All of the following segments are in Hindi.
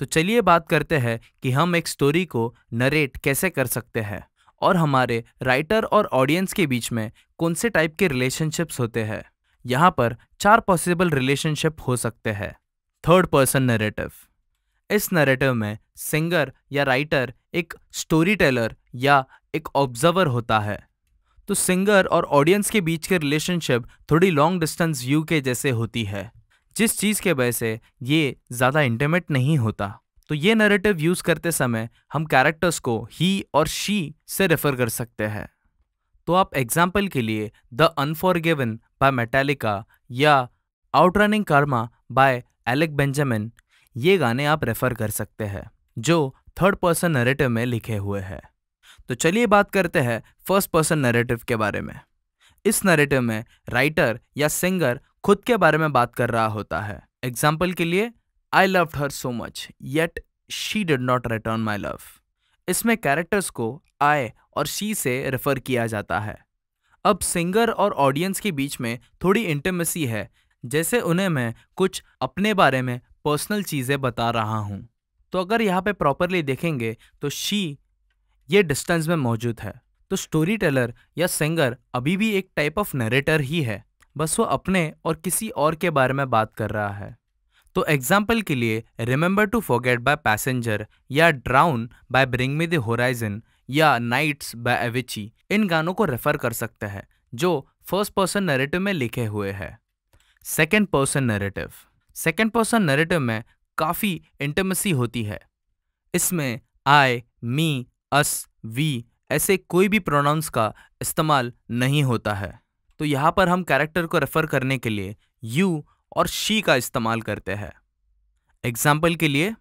तो चलिए बात करते हैं कि हम एक स्टोरी को नरेट कैसे कर सकते हैं और हमारे राइटर और ऑडियंस के बीच में कौन से टाइप के रिलेशनशिप्स होते हैं यहाँ पर चार पॉसिबल रिलेशनशिप हो सकते हैं थर्ड पर्सन नरेटिव इस नरेटिव में सिंगर या राइटर एक स्टोरी टेलर या एक ऑब्जर्वर होता है तो सिंगर और ऑडियंस के बीच के रिलेशनशिप थोड़ी लॉन्ग डिस्टेंस व्यू के जैसे होती है जिस चीज़ के वजह से ये ज़्यादा इंटीमेट नहीं होता तो ये नरेटिव यूज़ करते समय हम कैरेक्टर्स को ही और शी से रेफर कर सकते हैं तो आप एग्जाम्पल के लिए द अनफॉरगिवन बाय मेटालिका या outrunning karma by Alec Benjamin ये गाने आप रेफर कर सकते हैं जो थर्ड पर्सन नरेटिव में लिखे हुए हैं तो चलिए बात करते हैं फर्स्ट पर्सन नरेटिव के बारे में इस नरेटिव में राइटर या सिंगर खुद के बारे में बात कर रहा होता है एग्जाम्पल के लिए I love her so much yet she did not return my love इसमें कैरेक्टर्स को आई और शी से रेफर किया जाता है अब सिंगर और ऑडियंस के बीच में थोड़ी इंटीमेसी है जैसे उन्हें मैं कुछ अपने बारे में पर्सनल चीज़ें बता रहा हूँ तो अगर यहाँ पे प्रॉपरली देखेंगे तो शी ये डिस्टेंस में मौजूद है तो स्टोरी टेलर या सिंगर अभी भी एक टाइप ऑफ नरेटर ही है बस वो अपने और किसी और के बारे में बात कर रहा है तो एग्जाम्पल के लिए remember to forget by Passenger या drown by Bring Me the Horizon या नाइट्स बाय एविची इन गानों को रेफर कर सकते हैं जो फर्स्ट पर्सन नरेटिव में लिखे हुए हैं second person narrative second person narrative में काफ़ी इंटमेसी होती है इसमें आई मी अस वी ऐसे कोई भी प्रोनाउंस का इस्तेमाल नहीं होता है तो यहाँ पर हम कैरेक्टर को रेफर करने के लिए यू और शी का इस्तेमाल करते हैं एग्जाम्पल के लिए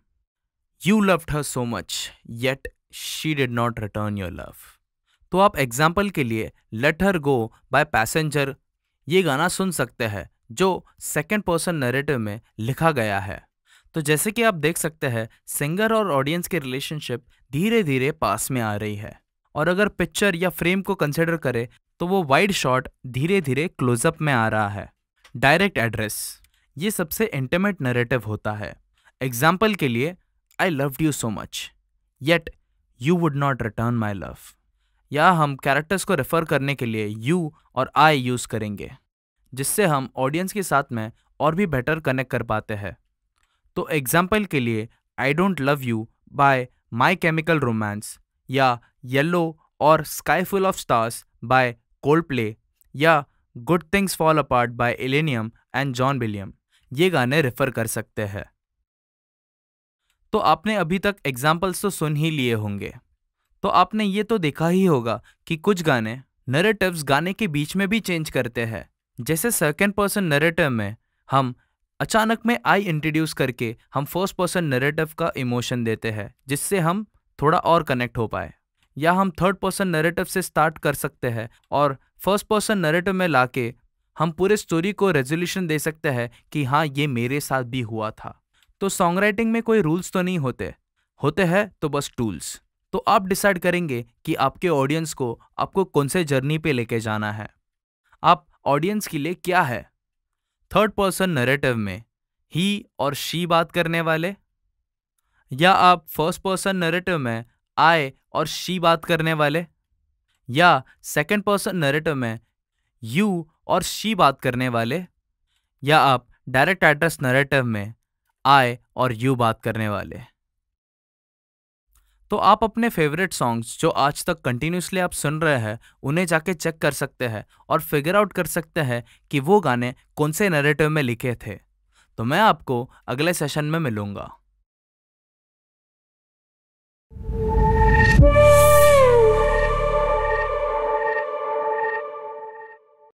you loved her so much yet she did not return your love तो आप एग्जाम्पल के लिए let her go by Passenger ये गाना सुन सकते हैं जो सेकेंड पर्सन नरेटिव में लिखा गया है तो जैसे कि आप देख सकते हैं सिंगर और ऑडियंस की रिलेशनशिप धीरे धीरे पास में आ रही है और अगर पिक्चर या फ्रेम को कंसिडर करें तो वो वाइड शॉट धीरे धीरे क्लोजअप में आ रहा है डायरेक्ट एड्रेस ये सबसे इंटीमेट नरेटिव होता है एग्जाम्पल के लिए I love you so much yet you would not return my love या हम कैरेक्टर्स को रेफर करने के लिए यू और आई यूज़ करेंगे जिससे हम ऑडियंस के साथ में और भी बेटर कनेक्ट कर पाते हैं तो एग्जाम्पल के लिए I don't love you by My Chemical Romance या येलो और sky full of stars by Coldplay या good things fall apart by Illenium and John William ये गाने रेफर कर सकते हैं तो आपने अभी तक एग्जाम्पल्स तो सुन ही लिए होंगे तो आपने ये तो देखा ही होगा कि कुछ गाने नरेटिव्स गाने के बीच में भी चेंज करते हैं जैसे सेकेंड पर्सन नरेटिव में हम अचानक में आई इंट्रोड्यूस करके हम फर्स्ट पर्सन नरेटिव का इमोशन देते हैं जिससे हम थोड़ा और कनेक्ट हो पाए या हम थर्ड पर्सन नरेटिव से स्टार्ट कर सकते हैं और फर्स्ट पर्सन नरेटिव में लाके हम पूरे स्टोरी को रेजोल्यूशन दे सकते हैं कि हाँ ये मेरे साथ भी हुआ था तो सॉन्ग राइटिंग में कोई रूल्स तो नहीं होते होते हैं तो बस टूल्स तो आप डिसाइड करेंगे कि आपके ऑडियंस को आपको कौन से जर्नी पे लेके जाना है आप ऑडियंस के लिए क्या है थर्ड पर्सन नरेटिव में ही और शी बात करने वाले या आप फर्स्ट पर्सन नरेटिव में आई और शी बात करने वाले या सेकेंड पर्सन नरेटिव में यू और शी बात करने वाले या आप डायरेक्ट एड्रेस नरेटिव में आई और यू बात करने वाले तो आप अपने फेवरेट सॉन्ग्स जो आज तक कंटिन्यूसली आप सुन रहे हैं उन्हें जाके चेक कर सकते हैं और फिगर आउट कर सकते हैं कि वो गाने कौन से नरेटिव में लिखे थे तो मैं आपको अगले सेशन में मिलूँगा